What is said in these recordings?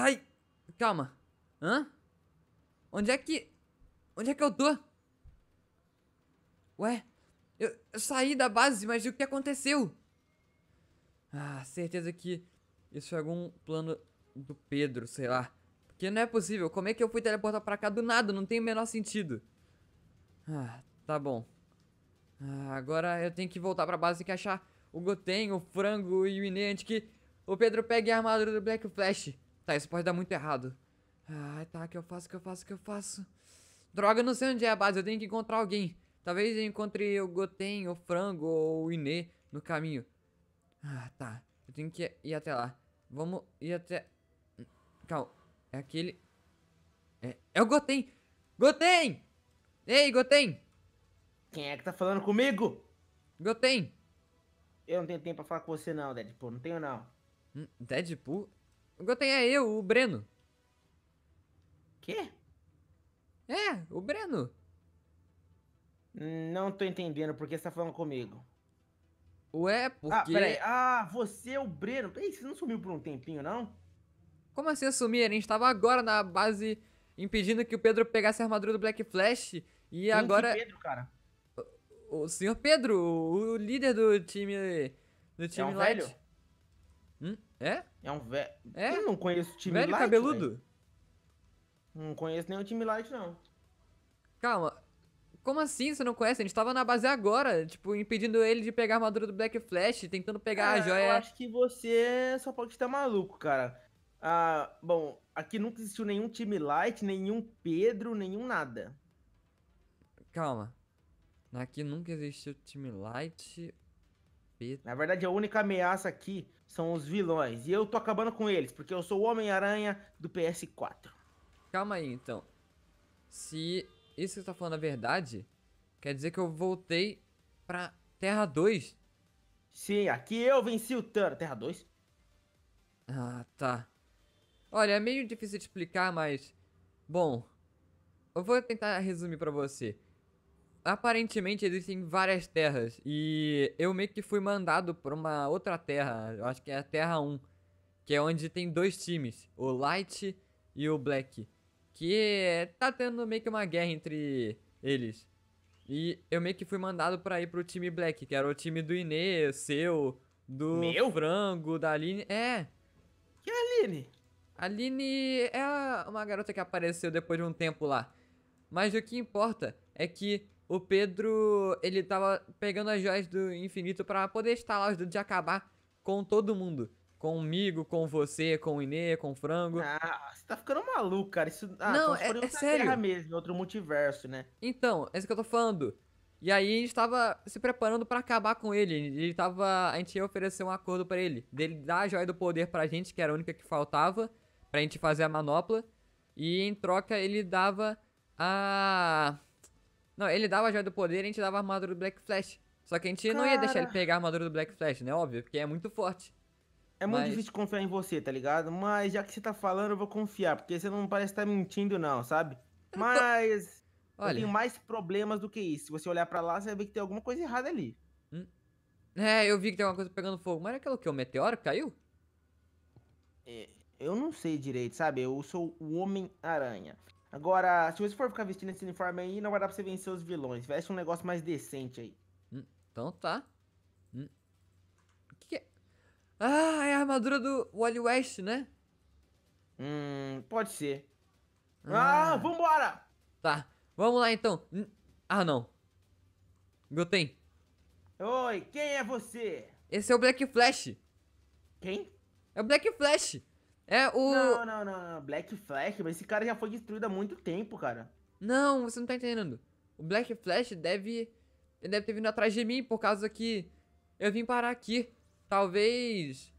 Ai, calma. Hã? Onde é que... Onde é que eu tô? Ué, eu, eu saí da base, mas o que aconteceu? Ah, certeza que isso é algum plano do Pedro, sei lá. Porque não é possível, como é que eu fui teleportar pra cá do nada? Não tem o menor sentido. Ah, tá bom. Ah, agora eu tenho que voltar pra base e achar o Goten, o Frango e o Inê antes que o Pedro pegue a armadura do Black Flash. Tá, isso pode dar muito errado. Ai, tá, o que eu faço, o que eu faço, o que eu faço? Droga, eu não sei onde é a base, eu tenho que encontrar alguém. Talvez eu encontre o Goten, o Frango ou o Inê no caminho. Ah, tá. Eu tenho que ir até lá. Vamos ir até... Calma, é aquele... É, é o Goten! Goten! Ei, Goten! Quem é que tá falando comigo? Goten! Eu não tenho tempo pra falar com você não, Deadpool. Não tenho não. Hum, Deadpool? Goten é eu, o Breno. Quê? É, o Breno. Não tô entendendo por que você tá falando comigo. Ué, ah, porque... Ah, peraí. Ah, você é o Breno. Ei, você não sumiu por um tempinho, não? Como assim sumir? A gente tava agora na base impedindo que o Pedro pegasse a armadura do Black Flash e Quem agora... o Pedro, cara? O, o senhor Pedro, o, o líder do time... Do time é um Light. Velho? Hum? É? É um velho. É? Eu não conheço time velho light. Velho cabeludo? Véio. Não conheço nenhum time light, não. Calma. Como assim você não conhece? A gente tava na base agora, tipo, impedindo ele de pegar a armadura do Black Flash, tentando pegar a joia. Eu acho que você só pode estar maluco, cara. Ah, bom, aqui nunca existiu nenhum time light, nenhum Pedro, nenhum nada. Calma. Aqui nunca existiu time light. Pedro. Na verdade, a única ameaça aqui são os vilões. E eu tô acabando com eles, porque eu sou o Homem-Aranha do PS4. Calma aí, então. Se isso que você tá falando é verdade, quer dizer que eu voltei pra Terra 2? Sim, aqui eu venci o Thanos. Terra 2? Ah, tá. Olha, é meio difícil de explicar, mas... Bom, eu vou tentar resumir pra você aparentemente existem várias terras. E eu meio que fui mandado para uma outra terra. Eu acho que é a Terra 1. Que é onde tem dois times: o Light e o Black. Que tá tendo meio que uma guerra entre eles. E eu meio que fui mandado para ir pro time Black, que era o time do Inê, seu, do Meu? Frango, da Aline. É. Que Aline? Aline é uma garota que apareceu depois de um tempo lá. Mas o que importa é que o Pedro, ele tava pegando as joias do infinito para poder estalar os dedos de acabar com todo mundo. Comigo, com você, com o Inê, com o Frango. Ah, você tá ficando maluco, cara. Isso ah, não, então é, é sério. mesmo, outro multiverso, né? Então, é isso que eu tô falando. E aí a gente tava se preparando para acabar com ele. Ele tava, a gente ia oferecer um acordo para ele, dele dar a joia do poder pra gente, que era a única que faltava, pra gente fazer a manopla, e em troca ele dava a não, ele dava a joia do poder e a gente dava a armadura do Black Flash. Só que a gente Cara... não ia deixar ele pegar a armadura do Black Flash, né? Óbvio, porque é muito forte. É muito Mas... difícil confiar em você, tá ligado? Mas já que você tá falando, eu vou confiar, porque você não parece estar tá mentindo, não, sabe? Mas. Olha... Eu tenho mais problemas do que isso. Se você olhar para lá, você vai ver que tem alguma coisa errada ali. Hum. É, eu vi que tem alguma coisa pegando fogo. Mas era é aquilo que? O meteoro que caiu? É, eu não sei direito, sabe? Eu sou o Homem-Aranha. Agora, se você for ficar vestindo esse uniforme aí, não vai dar pra você vencer os vilões. Veste um negócio mais decente aí. Hum, então tá. O hum. que, que é? Ah, é a armadura do Wally West, né? Hum, pode ser. Ah, ah vambora! Tá, vamos lá então. Hum. Ah, não. Goten. Oi, quem é você? Esse é o Black Flash. Quem? É o Black Flash. É o. Não, não, não, Black Flash, mas esse cara já foi destruído há muito tempo, cara. Não, você não tá entendendo. O Black Flash deve. Ele deve ter vindo atrás de mim por causa que eu vim parar aqui. Talvez.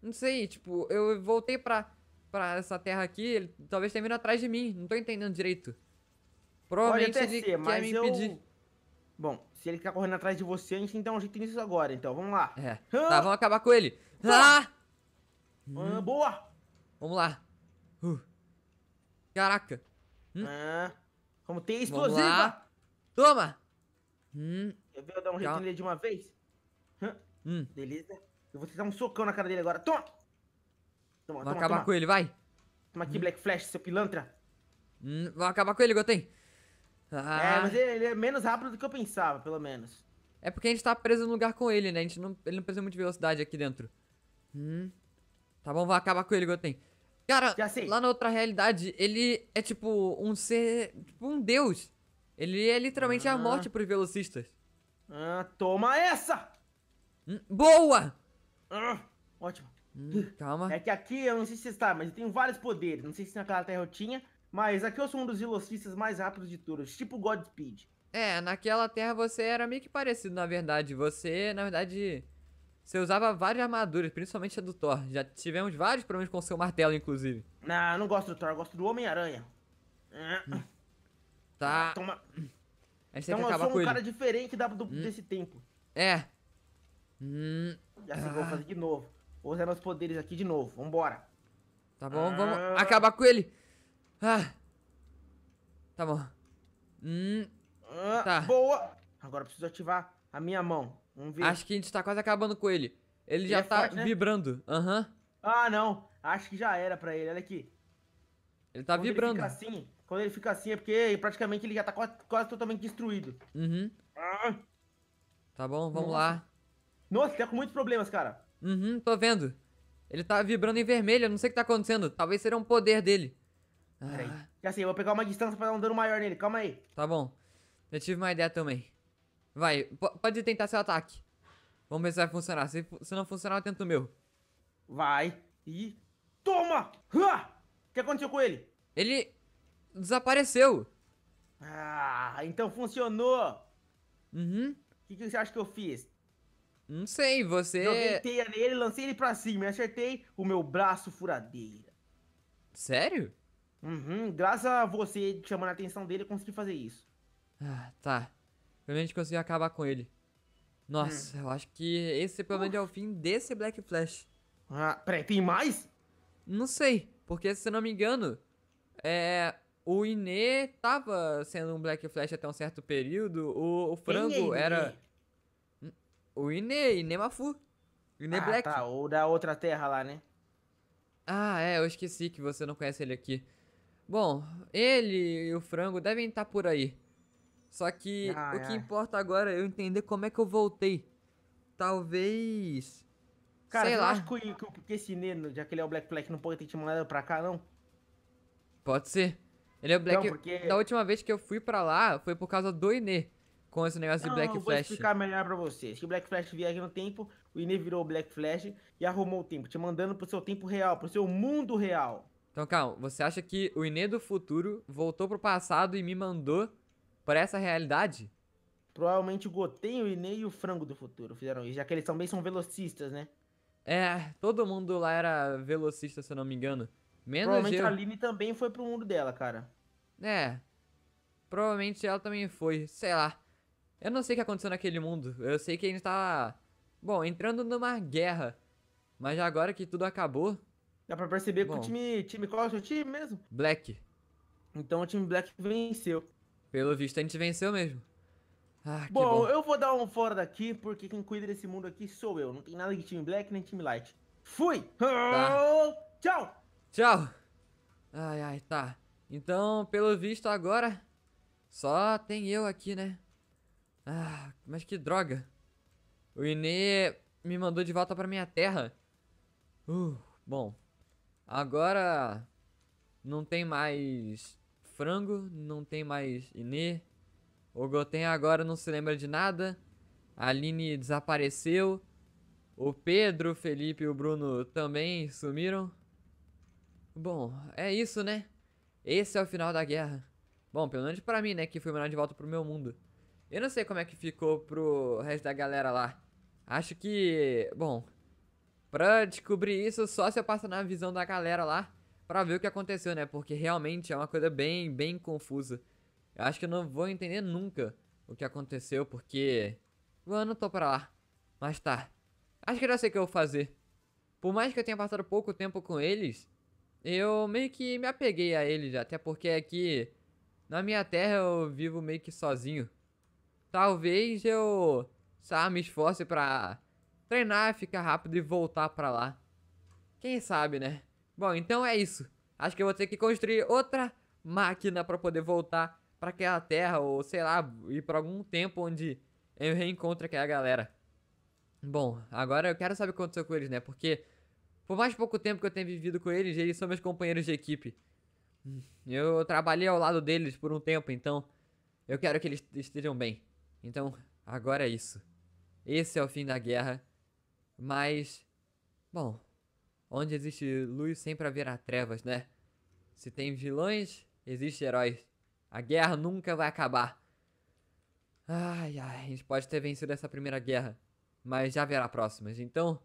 Não sei, tipo, eu voltei pra, pra essa terra aqui, ele talvez tenha vindo atrás de mim. Não tô entendendo direito. Provavelmente Pode ele ser, quer me impedir. Eu... Bom, se ele tá correndo atrás de você, a gente tem que dar um jeito nisso agora, então. Vamos lá. É. Ah! Tá, vamos acabar com ele. Ah! ah boa! Vamos lá. Uh. Caraca. Hum. Ah, vamos explosiva. Vamos lá. Toma. Hum. Quer eu dar um jeito nele de uma vez? Hum. Beleza. Eu vou dar um socão na cara dele agora. Toma. Toma, Vou acabar toma. com ele, vai. Toma aqui, hum. Black Flash, seu pilantra. Hum, vou acabar com ele, Goten. Ah. É, mas ele, ele, é menos rápido do que eu pensava, pelo menos. É porque a gente tá preso no lugar com ele, né? A gente não, ele não precisa muito de velocidade aqui dentro. Hum. Tá bom, vou acabar com ele, Goten. Cara, assim, lá na outra realidade, ele é tipo um ser. Tipo um deus. Ele é literalmente ah. a morte pros velocistas. Ah, toma essa! Hum, boa! Ah, ótimo. Hum, calma. É que aqui, eu não sei se você está, mas eu tenho vários poderes. Não sei se naquela terra eu tinha, mas aqui eu sou um dos velocistas mais rápidos de todos, tipo Godspeed. É, naquela terra você era meio que parecido, na verdade. Você, na verdade, você usava várias armaduras, principalmente a do Thor. Já tivemos vários problemas com o seu martelo, inclusive. Não, não gosto do Thor, gosto do Homem-Aranha. Hum. Hum. Tá. Ah, toma... A gente então tem que eu sou um cara diferente da, do, hum. desse tempo. É. Hum. Já sei ah. vou fazer de novo. Vou usar meus poderes aqui de novo. Vambora. Tá bom, ah. vamos acabar com ele. Ah. Tá bom. Hum. Ah. Tá. Boa. Agora preciso ativar a minha mão. Vamos ver. Acho que a gente tá quase acabando com ele. Ele, ele já é tá forte, né? vibrando. Aham. Uhum. Ah, não. Acho que já era pra ele. Olha aqui. Ele tá quando vibrando. Ele assim, quando ele fica assim é porque praticamente ele já tá quase, quase totalmente destruído. Uhum. Ah. Tá bom, vamos Nossa. lá. Nossa, tá com muitos problemas, cara. Uhum, tô vendo. Ele tá vibrando em vermelho, eu não sei o que tá acontecendo. Talvez seja um poder dele. Ah. Peraí. Já sei, assim, eu vou pegar uma distância pra dar um dano maior nele. Calma aí. Tá bom. Eu tive uma ideia também. Vai, pode tentar seu ataque. Vamos ver se vai funcionar. Se, se não funcionar, eu tento o meu. Vai. E. Toma! O que aconteceu com ele? Ele. desapareceu. Ah, então funcionou. Uhum. O que, que você acha que eu fiz? Não sei, você. Joguei teia nele, lancei ele pra cima e acertei o meu braço furadeira. Sério? Uhum, graças a você chamando a atenção dele, eu consegui fazer isso. Ah, tá. Pelo menos a gente conseguiu acabar com ele. Nossa, hum. eu acho que esse pelo menos é o fim desse Black Flash. Ah, peraí, tem mais? Não sei, porque se eu não me engano, é, o Inê tava sendo um Black Flash até um certo período, o, o é Frango é era... O Inê, Inê Mafu. Inê ah, Black. tá, O da outra terra lá, né? Ah, é, eu esqueci que você não conhece ele aqui. Bom, ele e o Frango devem estar tá por aí. Só que o que importa agora é eu entender como é que eu voltei. Talvez. Cara, sei lá. acho que, que, que esse Neno, já que ele é o Black Black, não pode ter te mandado pra cá, não? Pode ser. Ele é o Black. Não, porque... Da última vez que eu fui pra lá, foi por causa do Inê. Com esse negócio não, de Black não, Flash. Eu vou explicar melhor pra vocês. Que o Black Flash vier aqui no tempo, o Inê virou o Black Flash e arrumou o tempo, te mandando pro seu tempo real, pro seu mundo real. Então, calma, você acha que o Inê do futuro voltou pro passado e me mandou para essa realidade? Provavelmente o Gotenho, o Inei e o Frango do futuro fizeram isso, já que eles também são velocistas, né? É, todo mundo lá era velocista, se eu não me engano. Menos Provavelmente eu... a Aline também foi pro mundo dela, cara. É. Provavelmente ela também foi, sei lá. Eu não sei o que aconteceu naquele mundo. Eu sei que a gente tava, bom, entrando numa guerra. Mas agora que tudo acabou. Dá pra perceber bom, que o time. time qual é o seu time mesmo? Black. Então o time Black venceu. Pelo visto, a gente venceu mesmo. Ah, bom, bom, eu vou dar um fora daqui, porque quem cuida desse mundo aqui sou eu. Não tem nada de time black nem time light. Fui! Tá. Tchau! Tchau! Ai, ai, tá. Então, pelo visto, agora só tem eu aqui, né? Ah, mas que droga. O Inê me mandou de volta pra minha terra. Uh, bom. Agora não tem mais frango, não tem mais Inê. O Goten agora não se lembra de nada. A Aline desapareceu. O Pedro, o Felipe e o Bruno também sumiram. Bom, é isso, né? Esse é o final da guerra. Bom, pelo menos pra mim, né? Que fui mandado de volta pro meu mundo. Eu não sei como é que ficou pro resto da galera lá. Acho que... Bom... Pra descobrir isso, só se eu passar na visão da galera lá para ver o que aconteceu, né? Porque realmente é uma coisa bem, bem confusa. Eu acho que eu não vou entender nunca o que aconteceu, porque eu não tô pra lá. Mas tá. Acho que eu já sei o que eu vou fazer. Por mais que eu tenha passado pouco tempo com eles, eu meio que me apeguei a eles, até porque aqui na minha terra eu vivo meio que sozinho. Talvez eu, sabe, me esforce pra treinar, ficar rápido e voltar pra lá. Quem sabe, né? Bom, então é isso. Acho que eu vou ter que construir outra máquina para poder voltar para aquela terra ou sei lá, ir para algum tempo onde eu reencontro aquela galera. Bom, agora eu quero saber o que aconteceu com eles, né? Porque por mais pouco tempo que eu tenha vivido com eles, eles são meus companheiros de equipe. Hum, eu trabalhei ao lado deles por um tempo, então eu quero que eles estejam bem. Então, agora é isso. Esse é o fim da guerra. Mas, bom, Onde existe luz, sempre haverá trevas, né? Se tem vilões, existe heróis. A guerra nunca vai acabar. Ai, ai, a gente pode ter vencido essa primeira guerra, mas já haverá próximas. Então,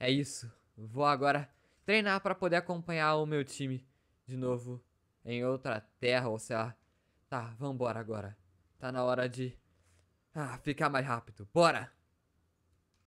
é isso. Vou agora treinar para poder acompanhar o meu time de novo em outra terra, ou sei lá. Tá, vambora agora. Tá na hora de ah, ficar mais rápido. Bora!